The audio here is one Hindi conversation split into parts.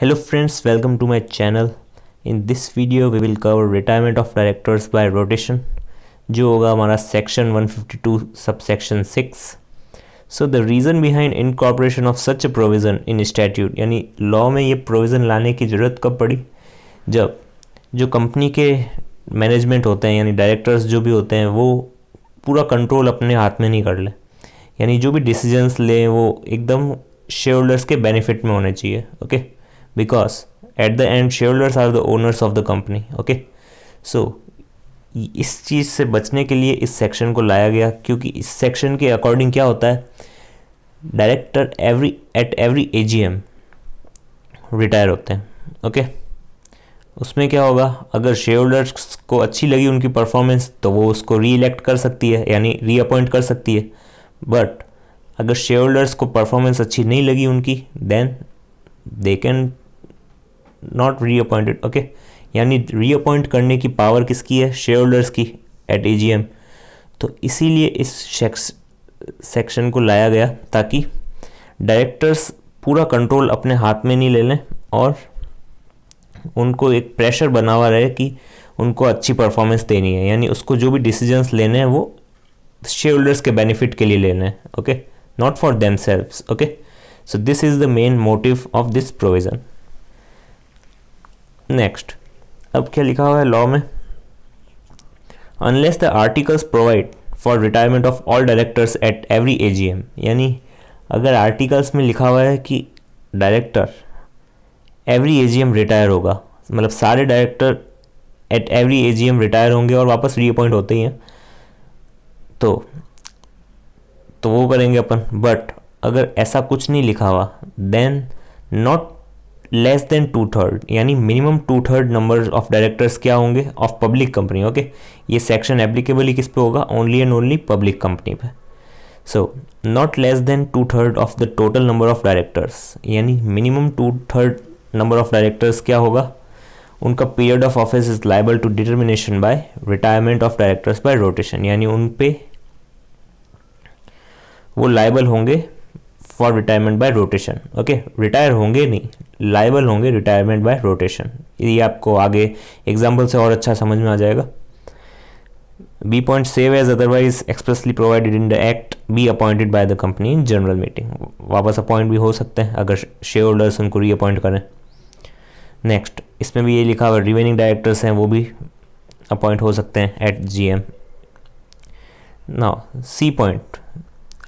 hello friends welcome to my channel in this video we will cover retirement of directors by rotation जो होगा हमारा section 152 subsection 6 so the reason behind incorporation of such a provision in statute यानी law में ये provision लाने की ज़रूरत कब पड़ी जब जो कंपनी के मैनेजमेंट होते हैं यानी डायरेक्टर्स जो भी होते हैं वो पूरा कंट्रोल अपने हाथ में नहीं कर ले यानी जो भी डिसीजंस लें वो एकदम शेयर होल्डर्स के बेनिफिट में होने चाहिए okay okay? because at the end shareholders are the owners of the company okay so इस चीज़ से बचने के लिए इस सेक्शन को लाया गया क्योंकि इस सेक्शन के अकॉर्डिंग क्या होता है director every at every AGM retire होते हैं ओके उसमें क्या होगा अगर शेयर होल्डर्स को अच्छी लगी उनकी परफॉर्मेंस तो वो उसको री इलेक्ट कर सकती है यानी रीअपॉइंट कर सकती है बट अगर शेयर होल्डर्स को परफॉर्मेंस अच्छी नहीं लगी उनकी then they cannot reappointed okay यानी रीअपॉइंट करने की पावर किसकी है शेयर होल्डर्स की एट ए तो इसीलिए इस सेक्शन को लाया गया ताकि डायरेक्टर्स पूरा कंट्रोल अपने हाथ में नहीं ले लें और उनको एक प्रेशर बना हुआ रहे कि उनको अच्छी परफॉर्मेंस देनी है यानी उसको जो भी डिसीजंस लेने हैं वो शेयर होल्डर्स के बेनिफिट के लिए लेने हैं okay not for themselves okay so this is the main motive of this provision next अब क्या लिखा हुआ है लॉ में unless the articles provide for retirement of all directors at every AGM यानी अगर आर्टिकल्स में लिखा हुआ है कि डायरेक्टर एवरी एजीएम रिटायर होगा मतलब सारे director at every AGM retire होंगे और वापस रीअपॉइंट होते ही हैं तो तो वो करेंगे अपन बट अगर ऐसा कुछ नहीं लिखा हुआ then not less than two third यानी minimum two third number of directors क्या होंगे ऑफ पब्लिक कंपनी ओके ये सेक्शन एप्लीकेबल ही किस पे होगा only and only public company पे so not less than two third of the total number of directors यानी minimum two third number of directors क्या होगा उनका period of office is liable to determination by retirement of directors bye rotation यानी उन पे वो लाइबल होंगे for retirement by rotation okay retire होंगे नहीं लाइबल होंगे रिटायरमेंट बाय रोटेशन ये आपको आगे एग्जाम्पल से और अच्छा समझ में आ जाएगा B point save as otherwise expressly provided in the act be appointed by the company in general meeting वापस अपॉइंट भी हो सकते हैं अगर शेयर होल्डर्स उनको रीअपॉइंट करें नेक्स्ट इसमें भी ये लिखा हुआ रिवेनिंग डायरेक्टर्स हैं वो भी अपॉइंट हो सकते हैं एट जी एम ना सी पॉइंट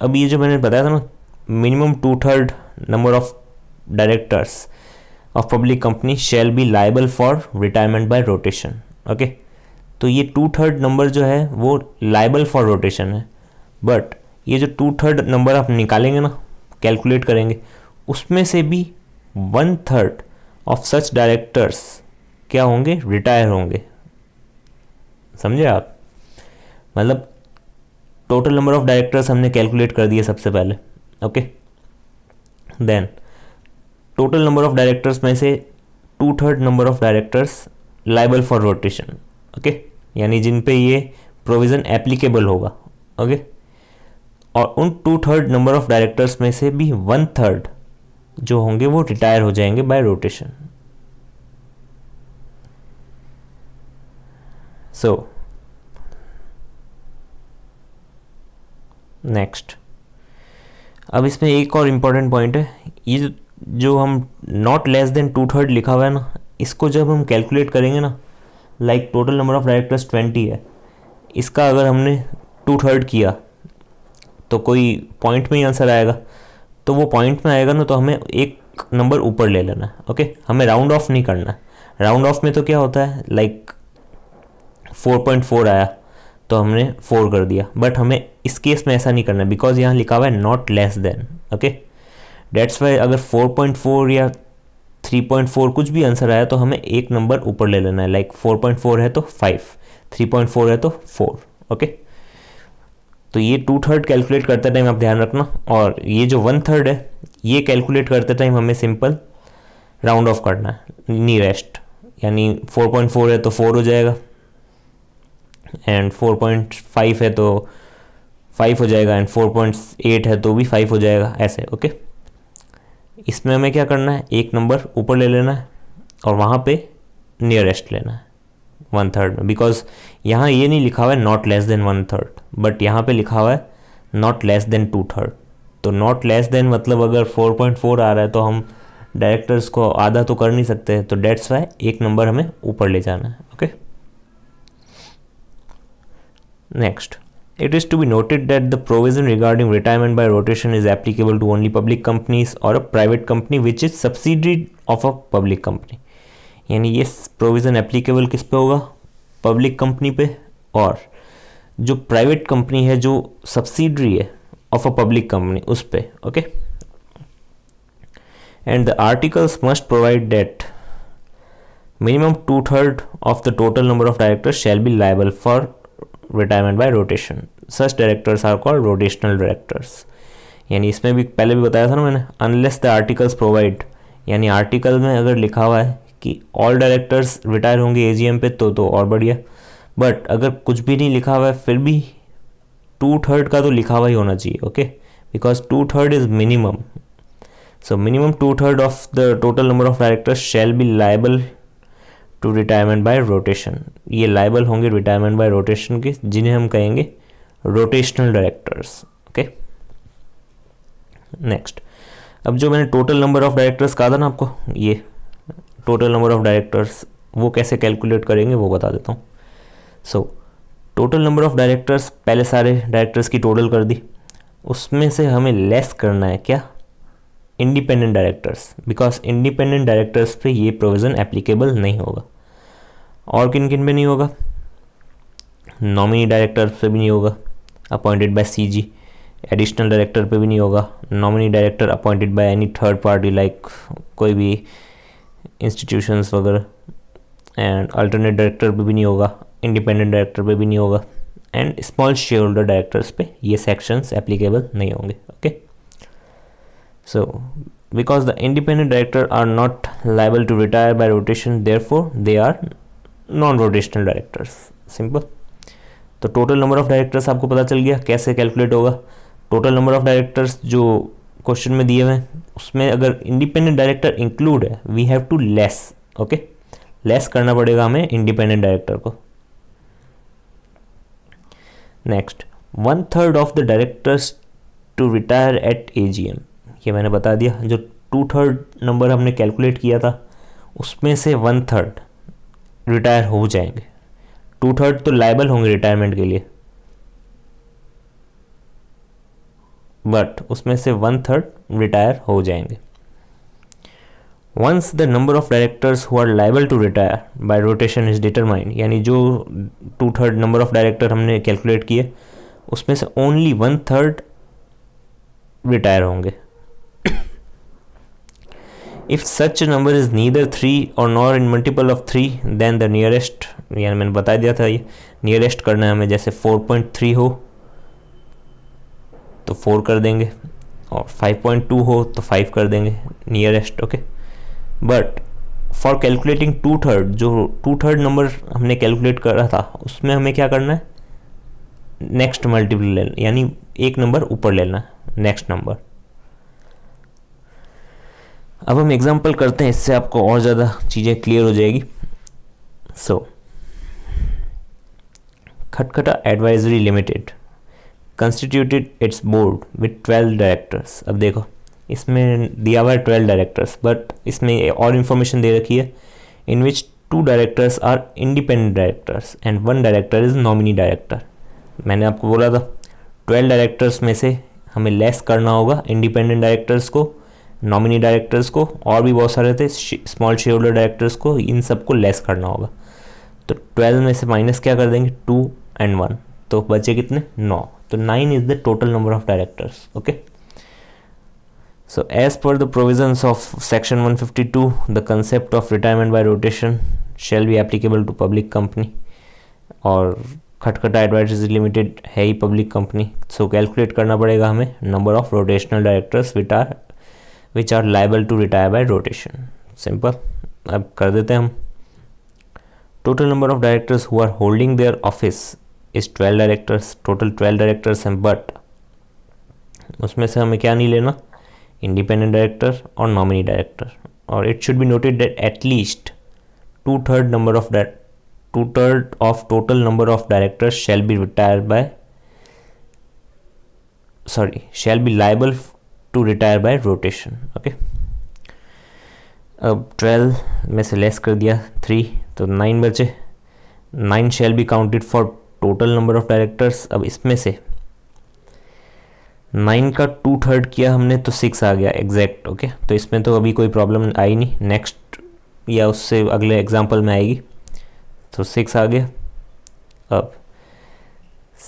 अब ये जो मैंने बताया था ना minimum two-third number of directors of public company shall be liable for retirement by rotation okay okay? तो ये टू थर्ड नंबर जो है वो लाइबल फॉर रोटेशन है बट ये जो टू थर्ड नंबर आप निकालेंगे ना कैलकुलेट करेंगे उसमें से भी one third of such directors क्या होंगे रिटायर होंगे समझे आप मतलब टोटल नंबर ऑफ डायरेक्टर्स हमने कैलकुलेट कर दिए सबसे पहले okay then total number of directors में से two third number of directors liable for rotation okay यानी जिन पे ये प्रोविज़न एप्लीकेबल होगा ओके okay? और उन two third number of directors में से भी वन थर्ड जो होंगे वो रिटायर हो जाएंगे बाय रोटेशन सो नेक्स्ट अब इसमें एक और इम्पॉर्टेंट पॉइंट है ये जो हम not less than two third लिखा हुआ है ना इसको जब हम कैलकुलेट करेंगे ना like total number of directors twenty है इसका अगर हमने टू थर्ड किया तो कोई पॉइंट में ही आंसर आएगा तो वो पॉइंट में आएगा ना तो हमें एक नंबर ऊपर ले लेना है ओके हमें राउंड ऑफ नहीं करना है राउंड ऑफ में तो क्या होता है लाइक फोर पॉइंट फोर आया तो हमने फोर कर दिया बट हमें इस केस में ऐसा नहीं करना बिकॉज यहाँ लिखा हुआ है not less than okay that's why अगर फोर पॉइंट फोर या थ्री पॉइंट फोर कुछ भी आंसर आया तो हमें एक नंबर ऊपर ले लेना है लाइक फोर पॉइंट फोर है तो फाइव थ्री पॉइंट फोर है तो फोर ओके तो ये टू थर्ड कैलकुलेट करते टाइम आप ध्यान रखना और ये जो वन थर्ड है ये कैलकुलेट करते टाइम हमें सिंपल राउंड ऑफ करना है नीरेस्ट यानी फोर पॉइंट फोर है तो फोर हो जाएगा एंड फोर पॉइंट फाइव है तो फाइव हो जाएगा एंड फोर पॉइंट एट है तो भी फाइव हो जाएगा ऐसे ओके इसमें हमें क्या करना है एक नंबर ऊपर ले लेना है और वहाँ पे नियरेस्ट लेना है वन थर्ड में बिकॉज यहाँ ये नहीं लिखा हुआ है not less than one third but यहाँ पे लिखा हुआ है not less than two third तो नॉट लेस देन मतलब अगर 4.4 आ रहा है तो हम डायरेक्टर्स को आधा तो कर नहीं सकते तो डेट्स वाई एक नंबर हमें ऊपर ले जाना है okay okay? Next. It is to be noted that the provision regarding retirement by rotation is applicable to only public companies or a private company which is subsidiary of a public company. यानी ये provision applicable किस पे होगा Public company पे और जो private company है जो subsidiary है of a public company उस पे okay and the articles must provide minimum two-thirds of the total number of directors shall be liable for retirement by rotation such directors are called rotational directors यानी इसमें भी पहले भी बताया था ना मैंने अनलेस द आर्टिकल्स प्रोवाइड यानी आर्टिकल में अगर लिखा हुआ है कि ऑल डायरेक्टर्स रिटायर होंगे ए पे तो तो और बढ़िया बट अगर कुछ भी नहीं लिखा हुआ है फिर भी टू थर्ड का तो लिखा हुआ ही होना चाहिए okay because two third is minimum so minimum two third of the total number of directors shall be liable to retirement by rotation ये लाइबल होंगे रिटायरमेंट बाय रोटेशन के जिन्हें हम कहेंगे रोटेशनल डायरेक्टर्स ओके नेक्स्ट अब जो मैंने टोटल नंबर ऑफ डायरेक्टर्स कहा था ना आपको ये टोटल नंबर ऑफ डायरेक्टर्स वो कैसे कैलकुलेट करेंगे वो बता देता हूँ so total number of directors पहले सारे डायरेक्टर्स की टोटल कर दी उसमें से हमें लेस करना है क्या independent directors because independent directors पे ये प्रोविज़न एप्लीकेबल नहीं होगा और किन किन पे नहीं होगा नॉमिनी डायरेक्टर्स पे भी नहीं होगा appointed by CG additional director पे भी नहीं होगा nominee director appointed by any third party like कोई भी इंस्टीट्यूशंस वगैरह एंड अल्टरनेट डायरेक्टर पे भी नहीं होगा इंडिपेंडेंट डायरेक्टर पे भी नहीं होगा and small share holder directors पे ये सेक्शंस एप्लीकेबल नहीं होंगे okay okay? so because the independent director are not liable to retire by rotation therefore they are non-rotational directors simple तो टोटल नंबर ऑफ डायरेक्टर्स आपको पता चल गया कैसे कैलकुलेट होगा टोटल नंबर ऑफ डायरेक्टर्स जो क्वेश्चन में दिए हुए हैं उसमें अगर इंडिपेंडेंट डायरेक्टर इंक्लूड है we have to less okay less करना पड़ेगा हमें इंडिपेंडेंट डायरेक्टर को next one third of the directors to retire at A G M ये मैंने बता दिया जो टू थर्ड नंबर हमने कैलकुलेट किया था उसमें से वन थर्ड रिटायर हो जाएंगे टू थर्ड तो लाइबल होंगे रिटायरमेंट के लिए बट उसमें से वन थर्ड रिटायर हो जाएंगे once the number of directors who are liable to retire by rotation is determined यानी जो two third number of director हमने कैलकुलेट किए उसमें से ओनली वन थर्ड रिटायर होंगे if such number is neither three और nor in multiple of three then the nearest यानी मैंने बता दिया था ये नियरेस्ट करना है हमें जैसे फोर पॉइंट थ्री हो तो फोर कर देंगे और फाइव पॉइंट टू हो तो फाइव कर देंगे nearest okay but for calculating two third जो टू थर्ड नंबर हमने कैलकुलेट करा था उसमें हमें क्या करना है नेक्स्ट मल्टीपल लेना यानी एक नंबर ऊपर लेना है नेक्स्ट नंबर अब हम एग्जाम्पल करते हैं इससे आपको और ज़्यादा चीज़ें क्लियर हो जाएगी so so, Khatkhata advisory limited constituted its board with twelve directors अब देखो इसमें दिया हुआ है ट्वेल्व डायरेक्टर्स बट इसमें और इन्फॉर्मेशन दे रखी है in which two directors are independent directors and one director is nominee director मैंने आपको बोला था ट्वेल्व डायरेक्टर्स में से हमें लेस करना होगा इंडिपेंडेंट डायरेक्टर्स को नॉमिनी डायरेक्टर्स को और भी बहुत सारे थे स्मॉल शेयर होल्डर डायरेक्टर्स को इन सबको लेस करना होगा तो ट्वेल्व में से माइनस क्या कर देंगे टू एंड वन तो बचे कितने नौ तो nine is the total number of directors okay so as per the provisions of section one fifty two the concept of retirement by rotation shall be applicable to public company और खटखटा एडवाइजर्स लिमिटेड है ही पब्लिक कंपनी सो कैलकुलेट करना पड़ेगा हमें number of rotational directors with are which are liable to retire by rotation simple अब कर देते हैं हम total number of directors who are holding their office is twelve directors total twelve directors हैं बट उसमें से हमें क्या नहीं लेना इंडिपेंडेंट डायरेक्टर और नॉमिनी डायरेक्टर और it should be noted that at least two third number of two third of total number of directors shall be retire by sorry shall be liable to retire by rotation okay अब ट्वेल्व में से लेस कर दिया थ्री तो नाइन बचे nine shall be counted for total number of directors अब इसमें से नाइन का टू थर्ड किया हमने तो सिक्स आ गया एग्जैक्ट ओके okay? तो इसमें तो अभी कोई प्रॉब्लम आई नहीं नेक्स्ट या उससे अगले एग्जाम्पल में आएगी तो सिक्स आ गया अब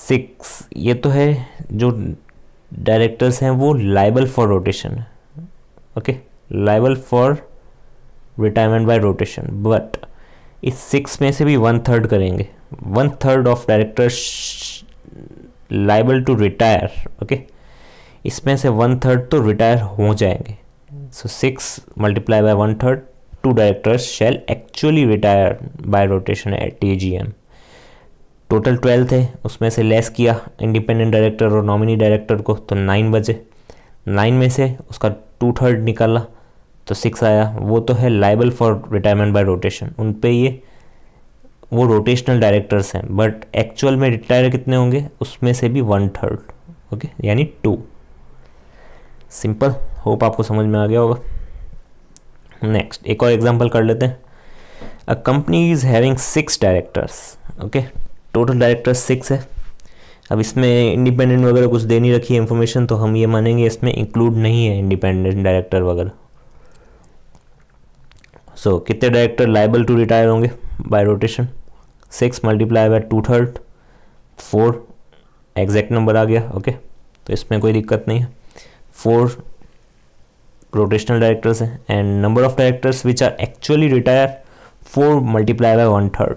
सिक्स ये तो है जो डायरेक्टर्स हैं वो liable for rotation okay liable for retirement by rotation but इस सिक्स में से भी वन थर्ड करेंगे one third of directors liable to retire okay इसमें से वन थर्ड तो रिटायर हो जाएंगे so six multiply by one third two directors shall actually retire by rotation at T G M total twelve थे उसमें से लेस किया इंडिपेंडेंट डायरेक्टर और नॉमिनी डायरेक्टर को तो नाइन बचे नाइन में से उसका टू थर्ड निकाला तो सिक्स आया वो तो है liable for retirement by rotation उन पर ये वो रोटेशनल डायरेक्टर्स हैं बट एक्चुअल में रिटायर कितने होंगे उसमें से भी वन थर्ड ओके यानी टू सिंपल होप आपको समझ में आ गया होगा नेक्स्ट एक और एग्जांपल कर लेते हैं a company is having six directors okay total director six है अब इसमें इंडिपेंडेंट वगैरह कुछ दे नहीं रखी है इन्फॉर्मेशन तो हम ये मानेंगे इसमें इंक्लूड नहीं है इंडिपेंडेंट डायरेक्टर वगैरह सो so, कितने डायरेक्टर लाइबल टू रिटायर होंगे by rotation six multiply by two third four exact number आ गया ओके तो इसमें कोई दिक्कत नहीं है फोर रोटेशनल डायरेक्टर्स हैं and number of directors which are actually retire four multiply by one third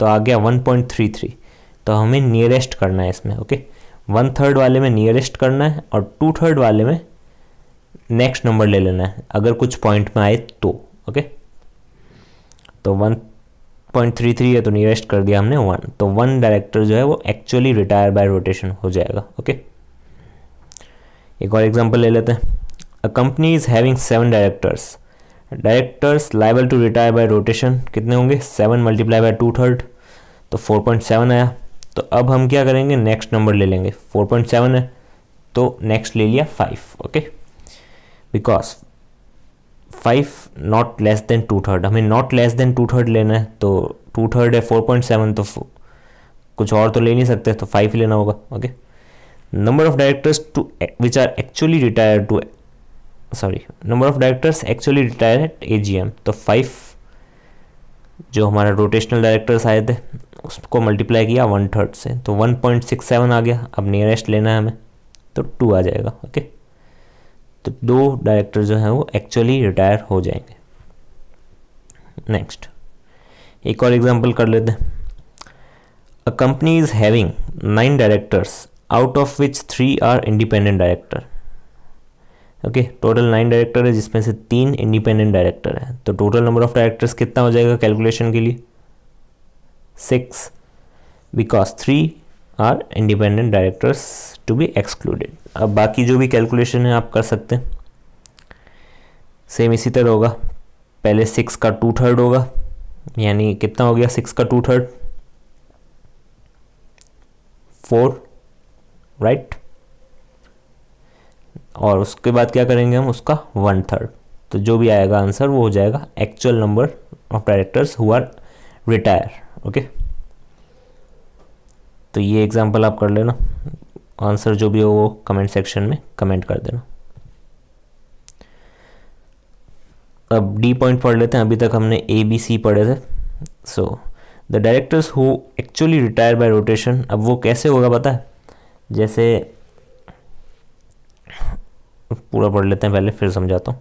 तो आ गया 1.33 तो हमें नियरेस्ट करना है इसमें ओके वन थर्ड वाले में नियरेस्ट करना है और टू थर्ड वाले में नेक्स्ट नंबर ले लेना है अगर कुछ पॉइंट में आए तो ओके तो वन पॉइंट थ्री थ्री है तो नियरेस्ट कर दिया हमने वन तो वन डायरेक्टर जो है वो एक्चुअली रिटायर बाय रोटेशन हो जाएगा ओके एक और एग्जांपल ले लेते हैं a company is having seven directors directors liable to retire by rotation कितने होंगे seven multiply by two third तो फोर पॉइंट सेवन आया तो अब हम क्या करेंगे नेक्स्ट नंबर ले लेंगे फोर पॉइंट सेवन है तो नेक्स्ट ले लिया five okay because five not less than two third हमें not less than two third लेना है तो टू थर्ड है फोर पॉइंट सेवन तो कुछ और तो ले नहीं सकते तो फाइव लेना होगा okay number of directors to which are actually retire to sorry number of directors actually retire at ए तो फाइव जो हमारा रोटेशनल डायरेक्टर्स आए थे उसको मल्टीप्लाई किया वन थर्ड से तो वन पॉइंट सिक्स सेवन आ गया अब नियरेस्ट लेना है हमें तो टू आ जाएगा ओके तो दो डायरेक्टर जो हैं वो एक्चुअली रिटायर हो जाएंगे नेक्स्ट एक और एग्जांपल कर लेते हैं a company is having nine directors out of which three are independent director okay total nine director है जिसमें से तीन इंडिपेंडेंट डायरेक्टर हैं तो टोटल नंबर ऑफ डायरेक्टर्स कितना हो जाएगा कैलकुलेशन के लिए six because three are independent directors to be excluded अब बाकी जो भी कैलकुलेशन है आप कर सकते हैं सेम इसी तरह होगा पहले सिक्स का टू थर्ड होगा यानी कितना हो गया सिक्स का टू थर्ड फोर राइट और उसके बाद क्या करेंगे हम उसका वन थर्ड तो जो भी आएगा आंसर वो हो जाएगा actual number of directors who are retire okay तो ये एग्जांपल आप कर लेना आंसर जो भी हो वो कमेंट सेक्शन में कमेंट कर देना अब डी पॉइंट पढ़ लेते हैं अभी तक हमने ए बी सी पढ़े थे so the directors who actually retire by rotation अब वो कैसे होगा पता है जैसे पूरा पढ़ लेते हैं पहले फिर समझाता हूँ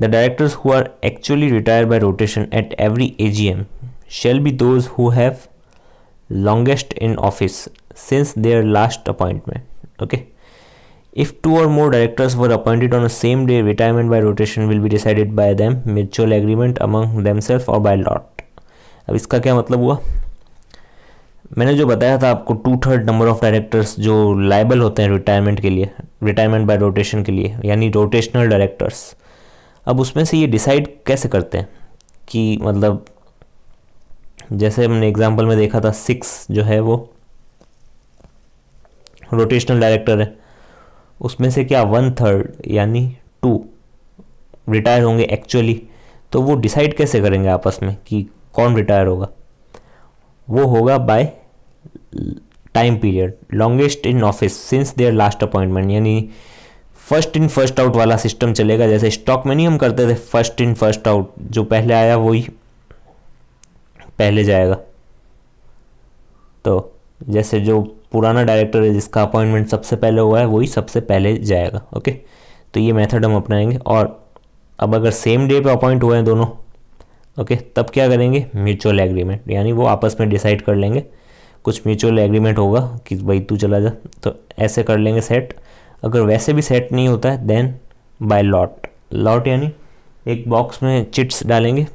the directors who are actually retire by rotation at every A G M shall be those who have longest in office since their last appointment okay If two or more directors were appointed on the same day, retirement by rotation will be decided by them, mutual agreement among themselves or by lot. अब इसका क्या मतलब हुआ मैंने जो बताया था आपको two third number of directors जो लाइबल होते हैं रिटायरमेंट के लिए रिटायरमेंट बाय रोटेशन के लिए यानी रोटेशनल डायरेक्टर्स अब उसमें से ये डिसाइड कैसे करते हैं कि मतलब जैसे हमने एग्जाम्पल में देखा था सिक्स जो है वो रोटेशनल डायरेक्टर है उसमें से क्या वन थर्ड यानी टू रिटायर होंगे एक्चुअली तो वो डिसाइड कैसे करेंगे आपस में कि कौन रिटायर होगा वो होगा by time period longest in office since their last appointment यानी फर्स्ट इन फर्स्ट आउट वाला सिस्टम चलेगा जैसे स्टॉक में नहीं हम करते थे फर्स्ट इन फर्स्ट आउट जो पहले आया वही पहले जाएगा तो जैसे जो पुराना डायरेक्टर है जिसका अपॉइंटमेंट सबसे पहले हुआ है वही सबसे पहले जाएगा ओके तो ये मेथड हम अपनाएंगे और अब अगर सेम डे पे अपॉइंट हुए हैं दोनों ओके तब क्या करेंगे म्यूचुअल एग्रीमेंट यानी वो आपस में डिसाइड कर लेंगे कुछ म्यूचुअल एग्रीमेंट होगा कि भाई तू चला जा तो ऐसे कर लेंगे सेट अगर वैसे भी सेट नहीं होता है देन बाय लॉट लॉट यानी एक बॉक्स में चिट्स डालेंगे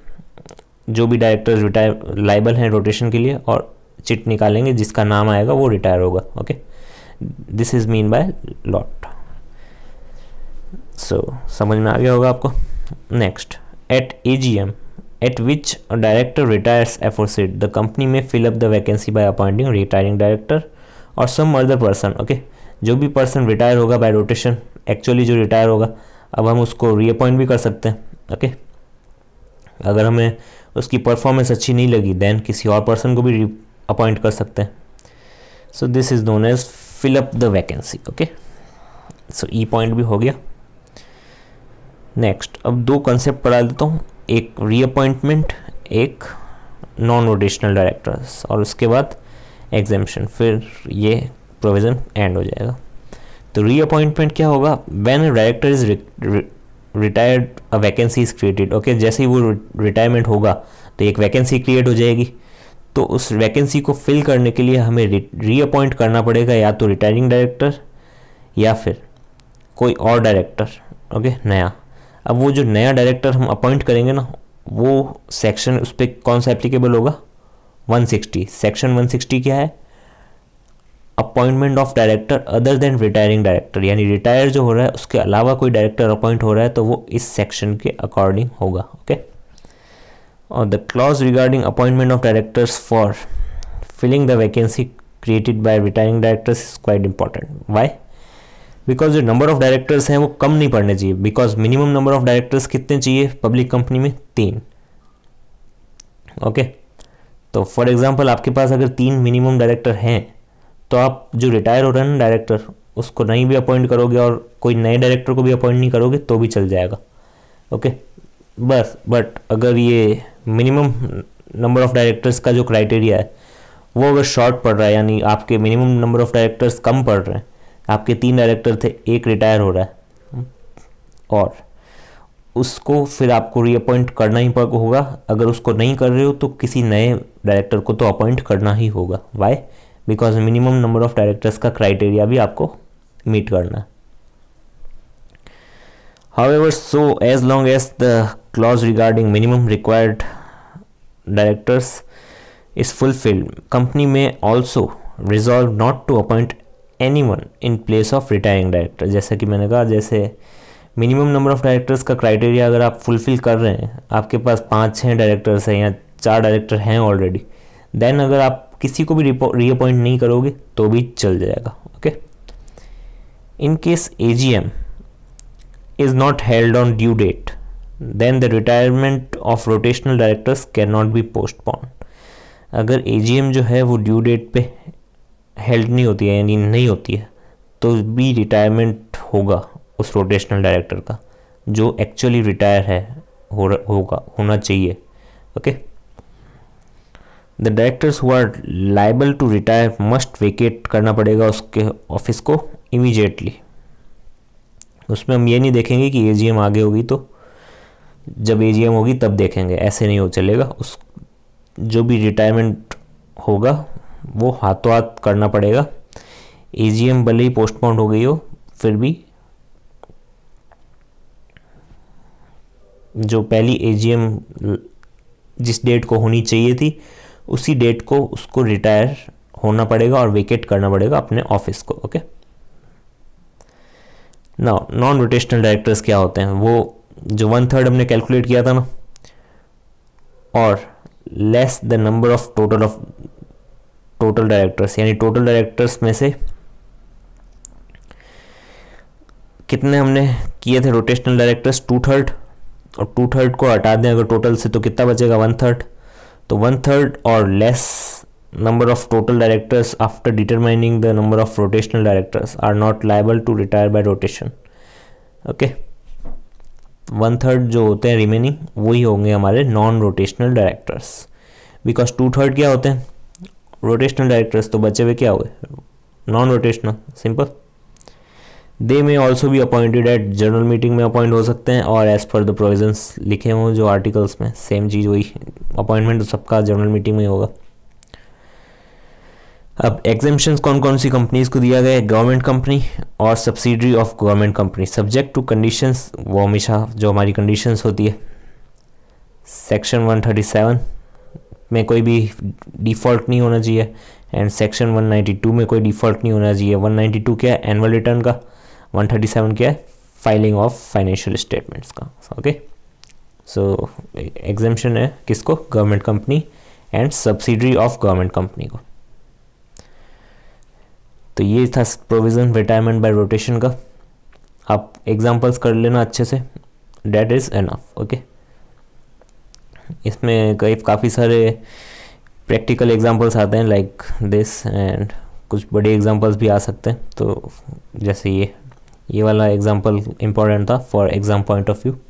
जो भी डायरेक्टर्स रिटायर लाइबल हैं रोटेशन के लिए और चिट निकालेंगे जिसका नाम आएगा वो रिटायर होगा okay this is mean by lot so समझ में आ गया होगा आपको next at A G M at which director retires aforesaid the company may fill up the vacancy by appointing retiring director और सम अदर पर्सन ओके जो भी पर्सन रिटायर होगा बाय रोटेशन एक्चुअली जो रिटायर होगा अब हम उसको रीअपॉइंट भी कर सकते हैं ओके okay? अगर हमें उसकी परफॉर्मेंस अच्छी नहीं लगी देन किसी और पर्सन को भी री अपॉइंट कर सकते हैं so this is known as fill up the vacancy okay so E point भी हो गया नेक्स्ट अब दो कंसेप्ट पढ़ा देता हूँ एक रीअपॉइंटमेंट एक नॉन रोटेशनल डायरेक्टर्स और उसके बाद एग्जामेशन फिर ये प्रोविज़न एंड हो जाएगा तो रीअपॉइंटमेंट क्या होगा when director is retired a vacancy is created okay जैसे ही वो रिटायरमेंट होगा तो एक वैकेंसी क्रिएट हो जाएगी तो उस वैकेंसी को फिल करने के लिए हमें रीअपॉइंट करना पड़ेगा या तो रिटायरिंग डायरेक्टर या फिर कोई और डायरेक्टर ओके नया अब वो जो नया डायरेक्टर हम अपॉइंट करेंगे ना वो सेक्शन उस पर कौन सा एप्लीकेबल होगा 160 सेक्शन 160 क्या है appointment of director other than retiring director यानी रिटायर जो हो रहा है उसके अलावा कोई डायरेक्टर अपॉइंट हो रहा है तो वो इस सेक्शन के अकॉर्डिंग होगा ओके और the clause regarding appointment of directors for filling the vacancy created by retiring directors is quite important why because जो नंबर ऑफ डायरेक्टर्स हैं वो कम नहीं पड़ने चाहिए बिकॉज मिनिमम नंबर ऑफ डायरेक्टर्स कितने चाहिए पब्लिक कंपनी में तीन ओके तो फॉर एग्जाम्पल आपके पास अगर तीन मिनिमम डायरेक्टर हैं तो आप जो रिटायर हो रहे हैं डायरेक्टर उसको नहीं भी अपॉइंट करोगे और कोई नए डायरेक्टर को भी अपॉइंट नहीं करोगे तो भी चल जाएगा ओके बस बट अगर ये मिनिमम नंबर ऑफ डायरेक्टर्स का जो क्राइटेरिया है वो अगर शॉर्ट पड़ रहा है यानी आपके मिनिमम नंबर ऑफ डायरेक्टर्स कम पड़ रहे हैं आपके तीन डायरेक्टर थे एक रिटायर हो रहा है और उसको फिर आपको रीअपॉइंट करना ही होगा अगर उसको नहीं कर रहे हो तो किसी नए डायरेक्टर को तो अपॉइंट करना ही होगा why because minimum number of directors का क्राइटेरिया भी आपको मीट करना however so as long as the clause regarding minimum required directors is fulfilled company में also resolve not to appoint any one in place of retiring director जैसा कि मैंने कहा जैसे मिनिमम नंबर ऑफ डायरेक्टर्स का क्राइटेरिया अगर आप फुलफिल कर रहे हैं आपके पास पाँच छः डायरेक्टर्स हैं या चार डायरेक्टर हैं ऑलरेडी देन अगर आप किसी को भी रीअपॉइंट नहीं करोगे तो भी चल जाएगा okay in case A G M is not held on due date then the retirement of rotational directors can not be postpone अगर ए जी एम जो है वो ड्यू डेट पे हेल्ड नहीं होती है यानी नहीं होती है तो भी रिटायरमेंट होगा उस रोटेशनल डायरेक्टर का जो एक्चुअली रिटायर है हो होगा होना चाहिए okay the directors who are liable to retire must vacate करना पड़ेगा उसके ऑफिस को इमीजिएटली उसमें हम ये नहीं देखेंगे कि एजीएम आगे होगी तो जब एजीएम होगी तब देखेंगे ऐसे नहीं हो चलेगा उस जो भी रिटायरमेंट होगा वो हाथों हाथ करना पड़ेगा एजीएम भले ही पोस्टपोन हो गई हो फिर भी जो पहली एजीएम जिस डेट को होनी चाहिए थी उसी डेट को उसको रिटायर होना पड़ेगा और वेकेट करना पड़ेगा अपने ऑफिस को ओके ना नॉन रोटेशनल डायरेक्टर्स क्या होते हैं वो जो वन थर्ड हमने कैलकुलेट किया था ना और less the number of total of total directors यानी टोटल डायरेक्टर्स में से कितने हमने किए थे रोटेशनल डायरेक्टर्स टू थर्ड और टू थर्ड को हटा दें अगर टोटल से तो कितना बचेगा वन थर्ड तो वन थर्ड और less number of total directors after determining the number of rotational directors are not liable to retire by rotation okay one third जो होते हैं रिमेनिंग वही होंगे हमारे non rotational directors because two third क्या होते हैं रोटेशनल डायरेक्टर्स तो बचे हुए क्या हुए non rotational simple they may also भी अपॉइंटेड एट जनरल मीटिंग में अपॉइंट हो सकते हैं और एज़ पर द प्रोविजंस लिखे हों जो आर्टिकल्स में सेम चीज़ वही अपॉइंटमेंट तो सबका जनरल मीटिंग में होगा अब एग्जामेशन कौन कौन सी कंपनीज को दिया गया है गवर्नमेंट कंपनी और subsidiary of government company subject to conditions वो हमेशा जो हमारी कंडीशंस होती है सेक्शन 137 में कोई भी डिफ़ॉल्ट नहीं होना चाहिए एंड सेक्शन 192 में कोई डिफ़ॉल्ट नहीं होना चाहिए 192 क्या है एनुअल रिटर्न का 137 क्या है फाइलिंग ऑफ फाइनेंशियल स्टेटमेंट्स का ओके सो एग्जामेशन है किसको government company and subsidiary of government company को तो ये था प्रोविज़न रिटायरमेंट बाय रोटेशन का आप एग्जांपल्स कर लेना अच्छे से डेट इज़ एनफ ओके इसमें कई काफ़ी सारे प्रैक्टिकल एग्जांपल्स आते हैं लाइक दिस एंड कुछ बड़े एग्जांपल्स भी आ सकते हैं तो जैसे ये ये वाला एग्जांपल इम्पॉर्टेंट था for exam point of view